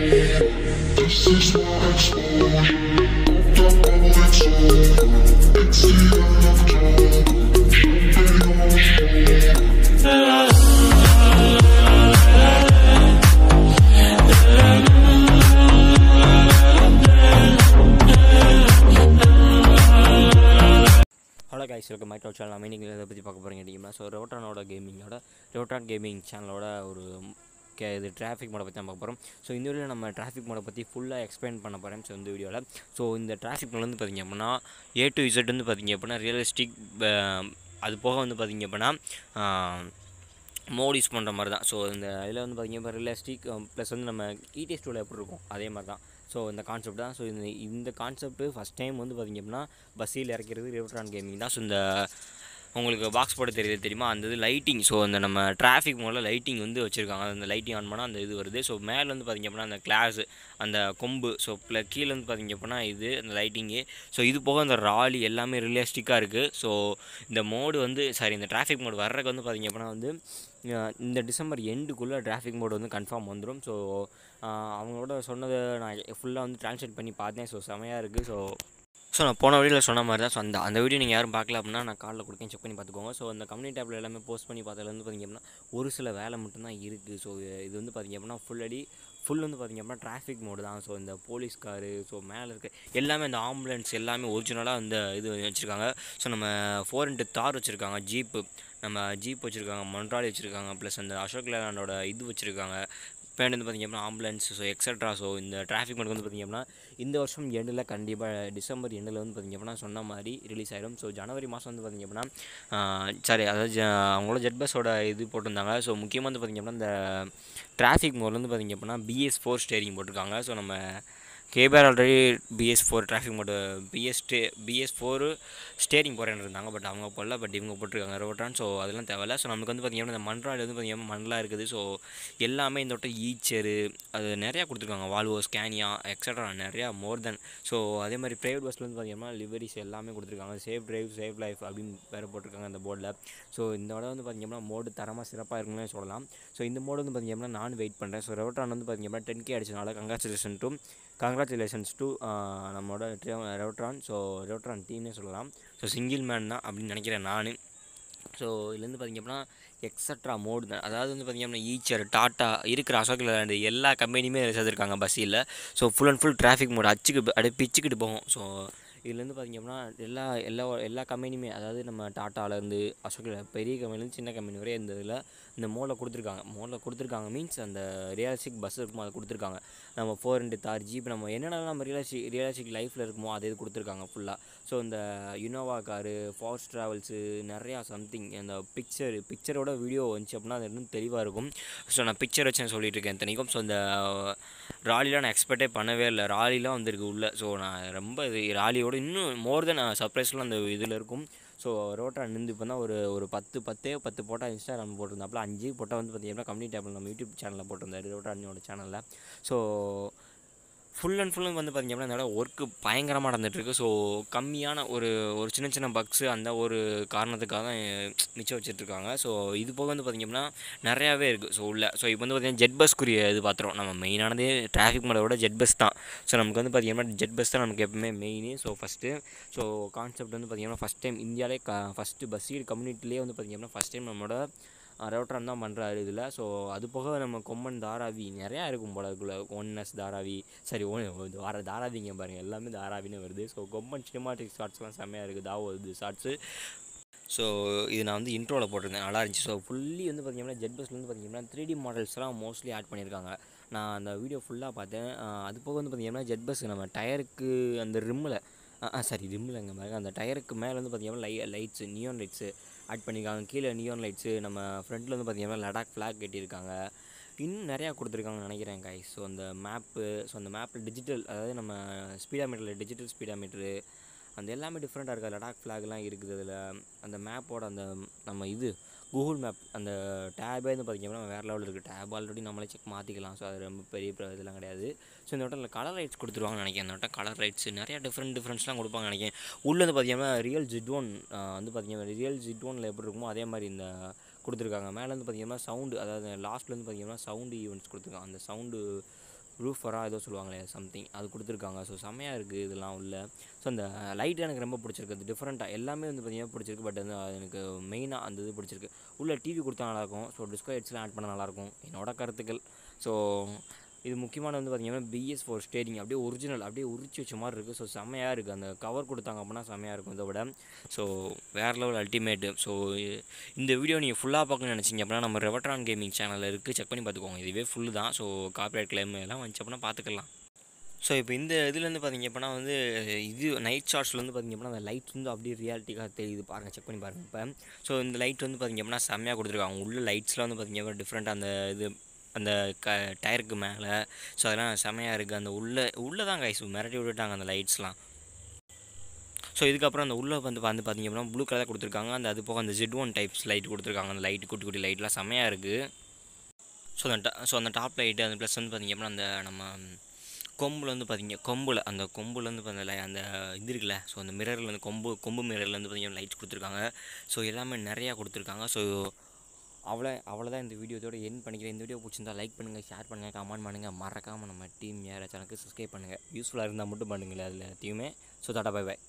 Halo guys, Welcome back to channel. Kami ini kita dapat jumpa kembali di Imla. So, Rotan Oda Gaming Oda, Rotan Gaming Channel Oda, இது traffic மோடை பற்றி நம்ம போகிறோம் so இந்த வீடியோவில் நம்ம traffic மோடை பற்றி ஃபுல்லாக எக்ஸ்பிளைன் பண்ண போகிறேன் ஸோ இந்த வீடியோவில் ஸோ இந்த டிராஃபிக் மோட் வந்து பார்த்திங்க அப்படின்னா ஏ டு இசட் வந்து பார்த்திங்க அப்படின்னா ரியலிஸ்டிக் அது போக வந்து பார்த்திங்க அப்படின்னா மோட் யூஸ் பண்ணுற மாதிரி தான் ஸோ இந்த இதில் வந்து பார்த்திங்க அப்போ ரியலிஸ்டிக் ப்ளஸ் வந்து நம்ம இடிஎஸ் டூவில் எப்படி இருக்கும் அதே மாதிரி தான் ஸோ இந்த கான்செப்ட் தான் ஸோ இந்த இந்த கான்செப்ட்டு ஃபஸ்ட் டைம் வந்து பார்த்திங்க அப்படின்னா பஸ்ஸில் இறக்கிறது ரிவர்ட்ரான் கேமிங் தான் ஸோ இந்த உங்களுக்கு பாக்ஸ் போட தெரியுது தெரியுமா அந்த இது லைட்டிங் ஸோ அந்த நம்ம டிராஃபிக் மூலம் லைட்டிங் வந்து வச்சுருக்காங்க அந்த லைட்டிங் ஆன் பண்ணால் அந்த இது வருது ஸோ மேலே வந்து பார்த்திங்க அப்படின்னா அந்த கிளாஸ் அந்த கொம்பு ஸோ கீழே வந்து பார்த்திங்க அப்படின்னா இது அந்த லைட்டிங்கு ஸோ இது போக அந்த ராலி எல்லாமே ரியலிஸ்டிக்காக இருக்குது ஸோ இந்த மோடு வந்து சாரி இந்த டிராஃபிக் மோடு வர்றதுக்கு வந்து பார்த்திங்க அப்படின்னா வந்து இந்த டிசம்பர் எண்டுக்குள்ளே டிராஃபிக் மோடு வந்து கன்ஃபார்ம் வந்துடும் ஸோ அவங்களோட சொன்னதை நான் ஃபுல்லாக வந்து டிரான்ஸ்லேட் பண்ணி பார்த்தேன் ஸோ செமையாக இருக்குது ஸோ ஸோ நான் போன வீடியோவில் சொன்ன மாதிரி தான் ஸோ அந்த அந்த வீடியோ நீங்கள் யாரும் பார்க்கல அப்படின்னா நான் காலில் கொடுக்கேன் செக் பண்ணி பார்த்துக்கோங்க ஸோ அந்த கம்யூனிட்டி டேப்பில் எல்லாமே போஸ்ட் பண்ணி பார்த்ததுலேருந்து பார்த்திங்க அப்படின்னா ஒரு சில வேலை மட்டும்தான் இருக்குது ஸோ இது வந்து பார்த்திங்க அப்படின்னா ஃபுல் அடி ஃபுல் வந்து பார்த்திங்க அப்படின்னா டிராஃபிக் மோடு தான் ஸோ இந்த போலீஸ் காரு ஸோ மேலே இருக்க எல்லாமே இந்த ஆம்புலன்ஸ் எல்லாமே ஒரிஜினலாக அந்த இது வச்சுருக்காங்க ஸோ நம்ம ஃபோர் இன்ட்டு தார் வச்சுருக்காங்க ஜீப்பு நம்ம ஜீப் வச்சுருக்காங்க மொன்ட்ராலி வச்சுருக்காங்க ப்ளஸ் அந்த அசோக் லேலாண்டோட இது வச்சுருக்காங்க பேண்ட் வந்து பார்த்திங்க அப்படின்னா ஆம்புலன்ஸ் ஸோ எக்ஸட்ரா ஸோ இந்த டிராஃபிக் மட்டும் வந்து பார்த்திங்க அப்படின்னா இந்த வருஷம் எண்டில் கண்டிப்பாக டிசம்பர் எண்டில் வந்து பார்த்திங்க அப்படின்னா சொன்ன மாதிரி ரிலீஸ் ஆகிடும் ஸோ ஜனவரி மாதம் வந்து பார்த்திங்க அப்படின்னா சாரி அதாவது அவங்களோட ஜெட் பஸ்ஸோட இது போட்டிருந்தாங்க ஸோ முக்கியமாக வந்து பார்த்திங்க அப்படின்னா இந்த டிராஃபிக் மோட்லேருந்து வந்து பார்த்திங்க அப்படின்னா பிஎஸ் ஃபோர் ஸ்டேரிங் போட்டிருக்காங்க ஸோ நம்ம KPR already BS four traffic mode BS ஸ்டே பிஎஸ் ஃபோரு ஸ்டேரிங் போகிறேன்னு இருந்தாங்க பட் அவங்க போடல பட் இவங்க போட்டிருக்காங்க ரோட்டான் ஸோ அதெல்லாம் தேவையில்ல ஸோ நமக்கு வந்து பார்த்திங்கன்னா இந்த மண்ட்ராயில் வந்து பார்த்திங்கன்னா மண்லாம் இருக்குது ஸோ எல்லாமே இந்த வட்டம் ஈச்சரு அது நிறையா கொடுத்துருக்காங்க வால்வோ ஸ்கேனியா எக்ஸட்ரா நிறையா மோர் தென் ஸோ அதே மாதிரி ப்ரைவேட் பஸ்ஸில் வந்து பார்த்திங்கன்னா லிவரிஸ் எல்லாமே கொடுத்துருக்காங்க சேஃப் ட்ரைவ் சேஃப் லைஃப் அப்படின்னு வேறு போட்டிருக்காங்க அந்த போர்டில் ஸோ இந்த விட வந்து பார்த்திங்கன்னா மோடு தரமாக சிறப்பாக இருக்குன்னு சொல்லலாம் ஸோ இந்த மோடு வந்து பார்த்திங்கன்னா நான் வெயிட் பண்ணுறேன் ஸோ ரோட்டான் வந்து பார்த்திங்கன்னா டென் கே அடிச்சதுனால கங்க்ராச்சுலேஷன் டூ கங்க்ராச்சுலேஷன்ஸ் டு நம்மளோட ரெவட்ரான் ஸோ ரெவட்ரான் டீம்னே சொல்லலாம் ஸோ சிங்கிள் மேன் தான் அப்படின்னு நினைக்கிறேன் நான் ஸோ இதுலேருந்து பார்த்திங்க அப்படின்னா எக்ஸட்ரா மோடு தான் அதாவது வந்து பார்த்திங்க அப்படின்னா ஈச்சர் டாட்டா இருக்கிற அசோக் லேண்ட் எல்லா கம்பெனியுமே சேர்த்துருக்காங்க பஸ்ஸில் so full and full traffic mode அச்சுக்கு அப்படியே பிச்சுக்கிட்டு போகும் ஸோ இதுலேருந்து பார்த்திங்க அப்படின்னா எல்லா எல்லா எல்லா கம்பெனியுமே அதாவது நம்ம டாட்டாவிலேருந்து அசோக் பெரிய கம்பெனிலேருந்து சின்ன கம்பெனி வரை இருந்ததில் இந்த மோடில் கொடுத்துருக்காங்க மோலில் கொடுத்துருக்காங்க மீன்ஸ் அந்த ரியலிஸ்டிக் பஸ் இருக்குமோ அதை கொடுத்துருக்காங்க நம்ம ஃபோர் இன்ட்டு தார் ஜீப் நம்ம என்னென்னலாம் நம்ம ரியலிஸ்டிக் ரியலிஸ்டிக் லைஃப்பில் இருக்குமோ அதை இது கொடுத்துருக்காங்க ஃபுல்லாக ஸோ இந்த யுனோவா காரு ஃபாஸ்ட் ட்ராவல்ஸு நிறையா சம்திங் அந்த பிக்சர் பிக்சரோட வீடியோ வந்துச்சு அப்படின்னா அது இன்னும் தெளிவாக இருக்கும் ஸோ நான் பிக்சர் வச்சு நான் சொல்லிட்டு இருக்கேன் இத்தனைக்கும் ஸோ இந்த ராலிலாம் நான் எக்ஸ்பெக்டே பண்ணவே இல்லை ராலிலாம் வந்திருக்கு உள்ளே ஸோ நான் ரொம்ப இது ராலியோட இன்னும் மோர் தென் சர்ப்ரைஸ்லாம் அந்த இதில் இருக்கும் ஸோ ரோட்டில் நின்று இப்போ தான் ஒரு ஒரு பத்து பத்தே பத்து போட்டால் இன்ஸ்டாகிராம் போட்டிருந்தாப்புல அஞ்சு போட்டால் வந்து பார்த்திங்கன்னா கம்பெனி டேபிள் நம்ம யூடியூப் சேனலில் போட்டிருந்தாரு ரோட்டா அண்ணியோட சேனலில் ஸோ ஃபுல் அண்ட் ஃபுல் வந்து பார்த்திங்க அப்படின்னா ஒர்க்கு பயங்கரமாக நடந்துகிட்ருக்கு ஸோ கம்மியான ஒரு ஒரு சின்ன சின்ன பக்ஸு அந்த ஒரு காரணத்துக்காக தான் மிச்சம் வச்சுட்ருக்காங்க ஸோ இது போக வந்து பார்த்திங்க அப்படின்னா நிறையாவே இருக்குது ஸோ உள்ள ஸோ இப்போ வந்து பார்த்திங்கன்னா ஜெட் பஸ்க்குரிய இது பார்த்துருவோம் நம்ம மெயினானதே டிராஃபிக் மேலே விட ஜெட் பஸ் தான் ஸோ நமக்கு வந்து பார்த்திங்கன்னா ஜெட் பஸ் தான் நமக்கு எப்பவுமே main so first so concept வந்து பார்த்திங்கன்னா ஃபஸ்ட் டைம் இந்தியாவிலே க ஃபஸ்ட்டு பஸ் கம்யூனிட்டிலே வந்து பார்த்திங்கன்னா ஃபஸ்ட் டைம் நம்மளோட ரோட்டரம் தான் பண்ணுறாரு இதில் ஸோ அது போக நம்ம கொம்மன் தாராவி நிறையா இருக்கும் போல ஒன்னஸ் தாராவி சரி ஒன் வார தாராவிங்க பாருங்கள் எல்லாமே தாராவின்னு வருது ஸோ கொம்மன் சினிமாட்டிக் ஷார்ட்ஸ்லாம் செம்மையாக இருக்குது தாவோ வருது ஷார்ட்ஸு ஸோ இது நான் வந்து இன்ட்ரோவில் போட்டிருந்தேன் நல்லா இருந்துச்சு ஸோ ஃபுல்லி வந்து பார்த்திங்கன்னா ஜெட் பஸ்லேருந்து பார்த்திங்கன்னா த்ரீ டி மாடல்ஸ்லாம் மோஸ்ட்லி ஆட் பண்ணியிருக்காங்க நான் அந்த வீடியோ ஃபுல்லாக பார்த்தேன் அது போக வந்து பார்த்திங்கன்னா ஜெட் பஸ் நம்ம டயருக்கு அந்த ரிம்மில் சாரி ரிம்மில்ங்க மாதிரி அந்த டயருக்கு மேலே வந்து பார்த்திங்கன்னா லை லைட்ஸு நியோன் லைட்ஸு ஆட் பண்ணியிருக்காங்க கீழே நியோன் லைட்ஸு நம்ம ஃப்ரண்ட்டில் வந்து பார்த்திங்கன்னா லடாக் ஃப்ளாக் கட்டியிருக்காங்க இன்னும் நிறையா கொடுத்துருக்காங்கன்னு நினைக்கிறேன் கை ஸோ அந்த மேப்பு ஸோ அந்த மேப்பில் டிஜிட்டல் அதாவது நம்ம ஸ்பீடாமீட்டரில் டிஜிட்டல் ஸ்பீடாமீட்டரு அந்த எல்லாமே டிஃப்ரெண்ட்டாக இருக்குது லடாக் ஃப்ளாக்லாம் இருக்குது அதில் அந்த மேப்போட அந்த நம்ம இது கூகுள் மேப் அந்த டேபே வந்து பார்த்திங்கன்னா வேறு லெவலில் இருக்குது டேப் ஆல்ரெடி நம்மளே செக் மாற்றிக்கலாம் ஸோ அது ரொம்ப பெரிய இதெல்லாம் கிடையாது ஸோ இந்த வட்டத்தில் கலர் ரைட்ஸ் கொடுத்துருவாங்கன்னு நினைக்கிறேன் இந்த வட்டம் கலர் ரைட்ஸ் நிறையா டிஃப்ரெண்ட் டிஃப்ரெண்ட்ஸ்லாம் கொடுப்பாங்க நினைக்கிறேன் உள்ளே வந்து பார்த்திங்கன்னா ரியல் ஜிட்வோன் வந்து பார்த்திங்கன்னா ரியல் ஜிட்வோனில் எப்படி இருக்குமோ அதே மாதிரி இந்த கொடுத்துருக்காங்க மேலே வந்து பார்த்திங்கன்னா சவுண்டு அதாவது லாஸ்ட்லேருந்து பார்த்திங்கன்னா சவுண்டு ஈவெண்ட்ஸ் கொடுத்துருக்காங்க அந்த சவுண்டு ரூஃபராக ஏதோ சொல்லுவாங்களே சம்திங் அது கொடுத்துருக்காங்க ஸோ செம்மையாக இருக்குது இதெல்லாம் உள்ள ஸோ அந்த லைட் எனக்கு ரொம்ப பிடிச்சிருக்கு அது டிஃப்ரெண்ட்டாக எல்லாமே வந்து பார்த்திங்கன்னா பிடிச்சிருக்கு பட் வந்து எனக்கு மெயினாக அந்த இது பிடிச்சிருக்கு உள்ளே டிவி கொடுத்தா நல்லாயிருக்கும் ஸோ டிஸ்கோ ஹெட்ஸ்லாம் ஆட் பண்ணால் நல்லாயிருக்கும் என்னோட கருத்துக்கள் ஸோ இது முக்கியமான வந்து பார்த்திங்கன்னா பிஎஸ் ஃபோர் ஸ்டேரிங் அப்படியே ஒரிஜினல் அப்படியே உரிச்சு வச்ச மாதிரி இருக்குது ஸோ செம்மையாக இருக்குது அந்த கவர் கொடுத்தாங்க அப்படின்னா செம்மையாக இருக்கும் இதை விட ஸோ வேறு லெவல் அல்டிமேட்டு ஸோ இந்த வீடியோ நீங்கள் ஃபுல்லாக பார்க்கணும்னு நினச்சிங்க அப்படின்னா நம்ம ரெவட்ரான் கேமிங் சேனலில் இருக்குது செக் பண்ணி பார்த்துக்கோங்க இதுவே ஃபுல்லு தான் ஸோ காப்பிரைட் கிளைம் எல்லாம் வந்துச்சு அப்படின்னா பார்த்துக்கலாம் ஸோ இப்போ இந்த இதுலேருந்து பார்த்திங்க அப்படின்னா வந்து இது நைட் ஷாட்ஸ்லேருந்து பார்த்திங்க அப்படின்னா அந்த லைட் வந்து அப்படியே ரியாலிட்டிக்காக தெரியுது பாருங்கள் செக் பண்ணி பாருங்கள் இப்போ ஸோ இந்த லைட் வந்து பார்த்திங்க அப்படின்னா செம்மையாக கொடுத்துருக்காங்க உள்ள லைட்ஸ்லாம் வந்து பார்த்திங்க அப்படின்னா டிஃப்ரெண்ட் அந்த இது அந்த க டயருக்கு மேலே ஸோ அதெல்லாம் செமையாக இருக்குது அந்த உள்ளே உள்ளே தான் கைஸ் மிரட்டி விட்டுட்டாங்க அந்த லைட்ஸ்லாம் ஸோ இதுக்கப்புறம் அந்த உள்ளே வந்து வந்து பார்த்திங்க அப்படின்னா ப்ளூ கலர் கொடுத்துருக்காங்க அந்த அது போக அந்த ஜெட் ஒன் டைப்ஸ் லைட் கொடுத்துருக்காங்க அந்த லைட் குட்டி குட்டி லைட்லாம் செமையாக இருக்குது ஸோ அந்த ஸோ அந்த டாப் லைட்டு அந்த ப்ளஸ் வந்து பார்த்திங்க அப்படின்னா அந்த நம்ம கொம்புல வந்து பார்த்திங்க கொம்பில் அந்த கொம்புலேருந்து பார்த்தீங்க அந்த இது இருக்குல்ல ஸோ அந்த மிரரில் வந்து கொம்பு கொம்பு மிரர்லேருந்து பார்த்திங்கன்னா லைட்ஸ் கொடுத்துருக்காங்க ஸோ எல்லாமே நிறையா கொடுத்துருக்காங்க ஸோ அவ்வளோ அவ்வளோதான் இந்த வீடியோத்தோட என் பண்ணிக்கிறேன் இந்த வீடியோ பிடிச்சிருந்தா லைக் பண்ணுங்கள் ஷேர் பண்ணுங்கள் கமெண்ட் பண்ணுங்கள் மறக்காமல் நம்ம டீம் யார் சேனலுக்கு சப்ஸ்கிரைப் பண்ணுங்கள் யூஸ்ஃபுல்லாக இருந்தால் மட்டும் பண்ணுங்களேன் அதில் எல்லாத்தையுமே ஸோ தாட்டா பை பை